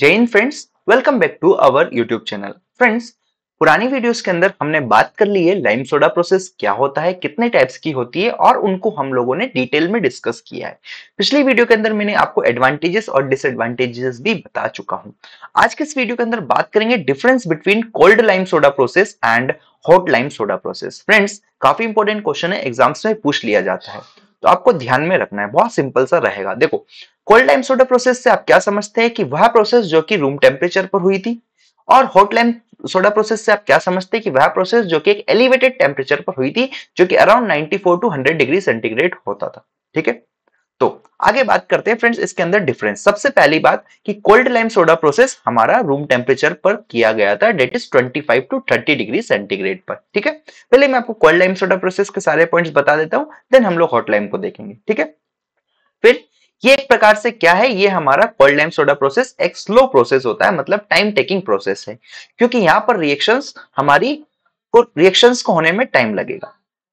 Jain friends welcome back to our YouTube channel friends पुरानी videos के अंदर हमने बात कर ली है लाइम सोडा प्रोसेस क्या होता है कितने टाइप्स की होती है और उनको हम लोगों ने डिटेल में डिस्कस किया है पिछली वीडियो के अंदर मैंने आपको एडवांटेजेस और डिसएडवांटेजेस भी बता चुका हूं आज के इस वीडियो के अंदर बात करेंगे difference between cold lime soda process and hot lime soda process friends काफी इंपॉर्टेंट क्वेश्चन है एग्जाम्स में पूछ लिया जाता है तो आपको ध्यान में रखना है बहुत सिंपल सा रहेगा देखो कोल्ड लाइम सोडा प्रोसेस से आप क्या समझते हैं कि वह प्रोसेस जो कि रूम टेम्परेचर पर हुई थी और हॉट लाइम सोडा प्रोसेस से आप क्या समझते हैं कि वह प्रोसेस जो कि एक एलिवेटेड टेम्परेचर पर हुई थी जो कि अराउंड 94 टू 100 डिग्री सेंटीग्रेड होता था ठीक है तो आगे बात करते हैं फ्रेंड्स इसके अंदर डिफरेंस सबसे पहली बात कि कोल्ड लाइम सोडा प्रोसेस हमारा रूम टेम्परेचर पर किया गया था that is 25 to 30 degree centigrade पर ठीक है पहले मैं आपको कोल्ड लाइम सोडा प्रोसेस के सारे पॉइंट्स बता देता हूं देन हम लोग हॉट लाइम को देखेंगे ठीक है फिर ये एक प्रकार से क्या है ये हमारा कोल्ड लाइम सोडा प्रोसेस एक स्लो प्रोसेस होता है मतलब टाइम टेकिंग प्रोसेस है क्योंकि यहाँ पर रिएक्शंस हमारी को रिएक्शंस को होने में टाइम लगेगा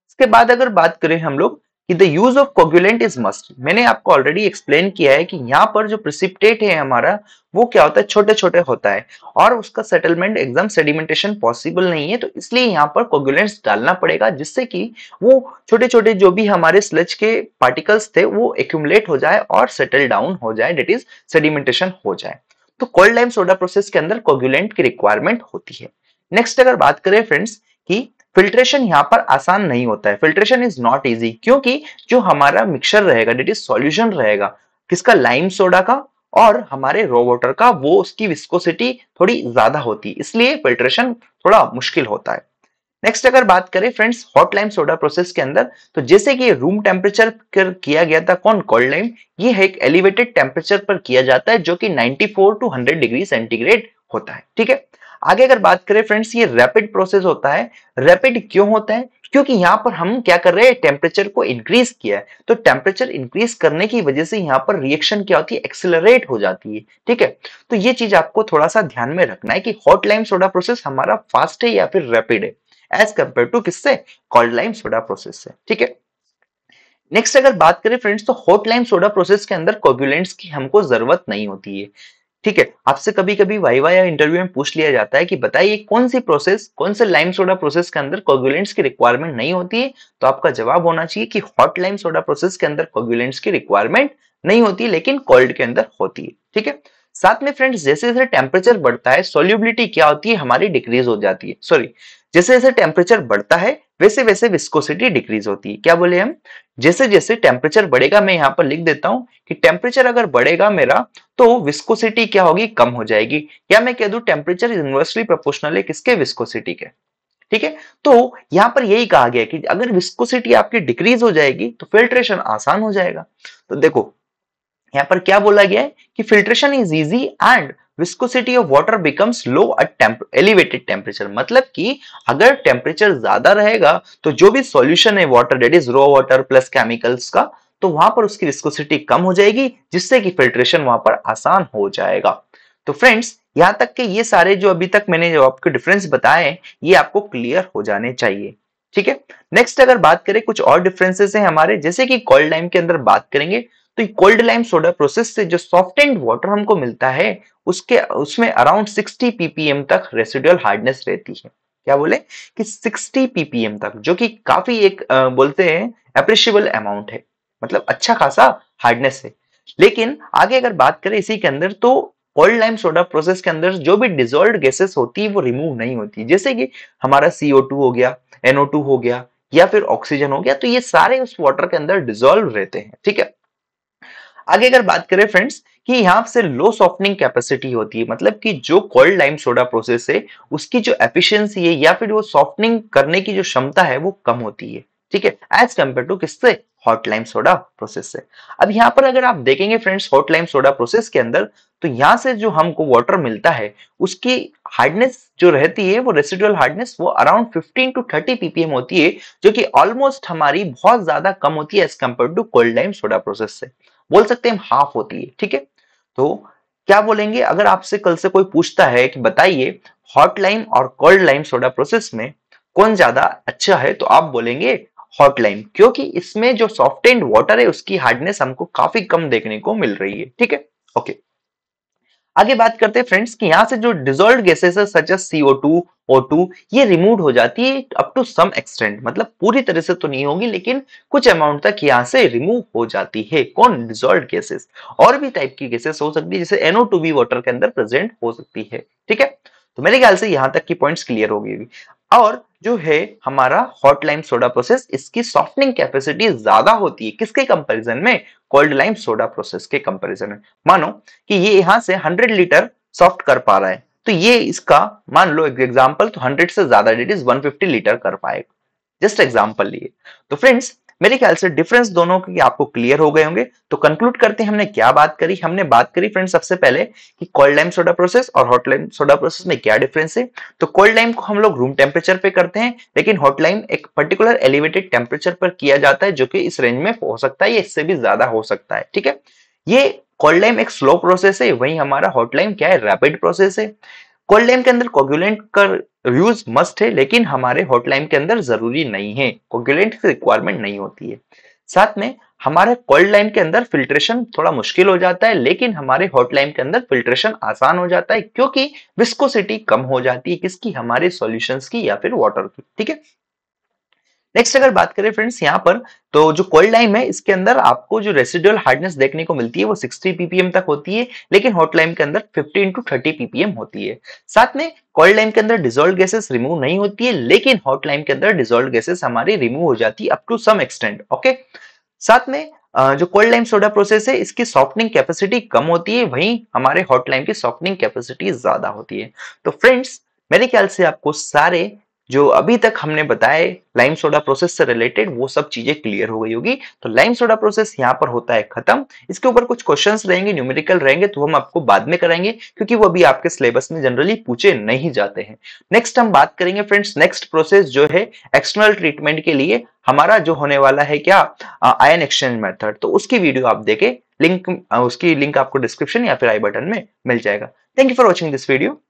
इसके बाद अगर बात करें हम लोग कि the use of coagulant is must मैंने आपको ऑलरेडी एक्सप्लेन किया है कि यहाँ पर जो प्रिसिप्टेट है हमारा वो क्या होता है छोटे छोटे होता है और उसका सेटलमेंट एकदम सेडिमेंटेशन पॉसिबल नहीं है तो इसलिए यहाँ पर कोगुलेंट्स डालना पड़ेगा जिससे कि वो छोटे छोटे जो भी हमारे स्लच के पार्टिकल्स थे वो एक्यूमुलेट हो जाए और सेटल डाउन हो जाए डेट इज सेडिमेंटेशन हो जाए तो कोल्ड लाइम सोडा प्रोसेस के अंदर कोगुलेंट की रिक्वायरमेंट होती है नेक्स्ट अगर बात करें फ्रेंड्स की फिल्ट्रेशन यहाँ पर आसान नहीं होता है फिल्ट्रेशन इज नॉट इजी क्योंकि जो हमारा मिक्सर रहेगा डेट इज सॉल्यूशन रहेगा किसका लाइम सोडा का और हमारे रॉ वाटर का वो उसकी विस्कोसिटी थोड़ी ज्यादा होती है इसलिए फिल्ट्रेशन थोड़ा मुश्किल होता है नेक्स्ट अगर बात करें friends hot lime soda process के अंदर तो जैसे कि रूम टेम्परेचर कर किया गया था कौन कोल्ड लाइम ये है एक एलिवेटेड टेम्परेचर पर किया जाता है जो कि 94 टू 100 डिग्री सेंटीग्रेड होता है ठीक है आगे अगर बात करें फ्रेंड्स ये रैपिड प्रोसेस होता है रैपिड क्यों होता है क्योंकि यहाँ पर हम क्या कर रहे हैं टेम्परेचर को इंक्रीज किया है तो टेम्परेचर इंक्रीज करने की वजह से यहाँ पर रिएक्शन क्या होती है एक्सिलरेट हो जाती है ठीक है तो ये चीज आपको थोड़ा सा ध्यान में रखना है कि हॉट लाइम सोडा प्रोसेस हमारा फास्ट है या फिर रैपिड है एज कंपेयर टू किससे कोल्ड लाइम सोडा प्रोसेस से ठीक है नेक्स्ट अगर बात करें फ्रेंड्स तो हॉट लाइम सोडा प्रोसेस के अंदर कोगुलेंट्स की हमको जरूरत नहीं होती है ठीक है आपसे कभी कभी वाइवा या इंटरव्यू में पूछ लिया जाता है कि बताइए कौन सी प्रोसेस कौन से लाइम सोडा प्रोसेस के अंदर कोगुलेंट्स की रिक्वायरमेंट नहीं होती है तो आपका जवाब होना चाहिए कि हॉट लाइम सोडा प्रोसेस के अंदर कोगुलेंट्स की रिक्वायरमेंट नहीं होती है लेकिन कोल्ड के अंदर होती है ठीक है साथ में फ्रेंड्स जैसे जैसे टेम्परेचर बढ़ता है सोल्यूबिलिटी क्या होती है हमारी डिक्रीज हो जाती है सॉरी जैसे जैसे टेम्परेचर बढ़ता है वैसे वैसे विस्कोसिटी डिक्रीज होती है क्या बोले हम जैसे जैसे टेम्परेचर बढ़ेगा मैं यहाँ पर लिख देता हूँ कि टेम्परेचर अगर बढ़ेगा मेरा तो विस्कोसिटी क्या होगी कम हो जाएगी या मैं कह दू टेम्परेचर इन्वर्सली प्रोपोर्शनल है किसके विस्कोसिटी के ठीक है तो यहाँ पर यही कहा गया कि अगर विस्कोसिटी आपकी डिक्रीज हो जाएगी तो फिल्ट्रेशन आसान हो जाएगा तो देखो यहाँ पर क्या बोला गया है कि filtration is easy and viscosity of water becomes low at elevated temperature मतलब कि अगर टेम्परेचर ज्यादा रहेगा तो जो भी सॉल्यूशन है water that is raw water plus chemicals का तो वहां पर उसकी विस्कोसिटी कम हो जाएगी जिससे कि फिल्ट्रेशन वहां पर आसान हो जाएगा तो फ्रेंड्स यहां तक के ये सारे जो अभी तक मैंने जो आपको डिफरेंस बताए ये आपको क्लियर हो जाने चाहिए ठीक है नेक्स्ट अगर बात करें कुछ और डिफरेंसेस हैं हमारे जैसे कि कॉल्ड टाइम के अंदर बात करेंगे तो कोल्ड लाइम सोडा प्रोसेस से जो सॉफ्ट एंड वाटर हमको मिलता है उसके उसमें अराउंड 60 पीपीएम तक रेसिडुअल हार्डनेस रहती है क्या बोले कि 60 पीपीएम तक जो कि काफी एक आ, बोलते हैं अप्रिशिएबल अमाउंट है मतलब अच्छा खासा हार्डनेस है लेकिन आगे अगर बात करें इसी के अंदर तो कोल्ड लाइम सोडा प्रोसेस के अंदर जो भी डिजोल्व गैसेस होती है वो रिमूव नहीं होती जैसे कि हमारा सीओ हो गया एनओ हो गया या फिर ऑक्सीजन हो गया तो ये सारे उस वाटर के अंदर डिजोल्व रहते हैं ठीक है आगे अगर बात करें फ्रेंड्स कि यहाँ से लो सॉफ्टनिंग कैपेसिटी होती है मतलब कि जो कोल्ड लाइम सोडा प्रोसेस है उसकी जो एफिशिएंसी है या फिर वो सॉफ्टनिंग करने की जो क्षमता है वो कम होती है ठीक है एज कंपेयर टू किससे हॉट लाइम सोडा प्रोसेस से अब यहाँ पर अगर आप देखेंगे friends hot lime soda process के अंदर तो यहाँ से जो हमको वाटर मिलता है उसकी हार्डनेस जो रहती है वो रेसिडुअल हार्डनेस वो अराउंड 15 टू 30 पीपीएम होती है जो कि ऑलमोस्ट हमारी बहुत ज्यादा कम होती है as compare to cold lime soda process से बोल सकते हैं हाफ होती है ठीक है तो क्या बोलेंगे अगर आपसे कल से कोई पूछता है कि बताइए हॉट लाइम और कोल्ड लाइम सोडा प्रोसेस में कौन ज्यादा अच्छा है तो आप बोलेंगे हॉट लाइम क्योंकि इसमें जो सॉफ्ट एंड वाटर है उसकी हार्डनेस हमको काफी कम देखने को मिल रही है ठीक है ओके आगे बात करते हैं फ्रेंड्स कि यहां से जो dissolve gases such as CO two O2 two ये रिमूव हो जाती है अप टू सम एक्सटेंट मतलब पूरी तरह से तो नहीं होगी लेकिन कुछ अमाउंट तक यहाँ से रिमूव हो जाती है कौन डिजोल्व गैसेस और भी टाइप की गैसेस हो सकती है जैसे एनओ टू बी वाटर के अंदर प्रेजेंट हो सकती है ठीक है तो मेरे ख्याल से यहाँ तक की पॉइंट्स क्लियर हो गई और जो है हमारा हॉट लाइम सोडा प्रोसेस इसकी सॉफ्टनिंग कैपेसिटी ज्यादा होती है किसके कंपैरिजन में कोल्ड लाइम सोडा प्रोसेस के कंपैरिजन में मानो कि ये यहां से 100 लीटर सॉफ्ट कर पा रहा है तो ये इसका मान लो एक एग्जाम्पल तो हंड्रेड से ज्यादा डेट इज 150 लीटर कर पाएगा जस्ट एग्जाम्पल लिए तो फ्रेंड्स मेरे ख्याल से डिफरेंस दोनों की आपको क्लियर हो गए होंगे तो कंक्लूड करते हैं हमने क्या बात करी हमने बात करी फ्रेंड्स सबसे पहले कि कोल्ड लाइम सोडा प्रोसेस और हॉट लाइम सोडा प्रोसेस में क्या डिफरेंस है तो कोल्ड लाइम को हम लोग रूम टेम्परेचर पे करते हैं लेकिन हॉट लाइम एक पर्टिकुलर एलिवेटेड टेम्परेचर पर किया जाता है जो कि इस रेंज में हो सकता है या इससे भी ज्यादा हो सकता है ठीक है ये कोल्ड लाइम एक स्लो प्रोसेस है वही हमारा हॉट लाइम क्या है रैपिड प्रोसेस है कोल्ड लाइम के अंदर कोगुलेंट का यूज मस्ट है लेकिन हमारे हॉट लाइम के अंदर जरूरी नहीं है कोगुलेंट की रिक्वायरमेंट नहीं होती है साथ में हमारे कोल्ड लाइम के अंदर फिल्ट्रेशन थोड़ा मुश्किल हो जाता है लेकिन हमारे हॉट लाइम के अंदर फिल्ट्रेशन आसान हो जाता है क्योंकि विस्कोसिटी कम हो जाती है किसकी हमारे सॉल्यूशंस की या फिर वाटर की ठीक है नेक्स्ट अगर बात करें फ्रेंड्स यहाँ पर तो जो कोल्ड लाइम है इसके अंदर आपको जो रेसिडुअल हार्डनेस देखने को मिलती है वो 60 पीपीएम तक होती है लेकिन हॉट लाइम के अंदर 15 इंटू थर्टी पीपीएम होती है साथ में कोल्ड लाइम के अंदर डिजोल्व गैसेस रिमूव नहीं होती है लेकिन हॉट लाइम के अंदर डिजोल्व गैसेस हमारी रिमूव हो जाती है up to some extend okay साथ में जो कोल्ड लाइम सोडा प्रोसेस है इसकी सॉफ्टनिंग कैपेसिटी कम होती है वहीं हमारे हॉट लाइम की सॉफ्टनिंग कैपेसिटी ज्यादा होती है तो फ्रेंड्स मेरे ख्याल से आपको सारे जो अभी तक हमने बताए लाइम सोडा प्रोसेस से रिलेटेड वो सब चीजें क्लियर हो गई होगी तो लाइम सोडा प्रोसेस यहाँ पर होता है खत्म इसके ऊपर कुछ क्वेश्चंस रहेंगे न्यूमेरिकल रहेंगे तो हम आपको बाद में कराएंगे क्योंकि वो अभी आपके सिलेबस में जनरली पूछे नहीं जाते हैं नेक्स्ट हम बात करेंगे फ्रेंड्स नेक्स्ट प्रोसेस जो है एक्सटर्नल ट्रीटमेंट के लिए हमारा जो होने वाला है क्या आयन एक्सचेंज मेथड तो उसकी वीडियो आप देखे लिंक उसकी लिंक आपको डिस्क्रिप्शन या फिर आई बटन में मिल जाएगा thank you for watching this video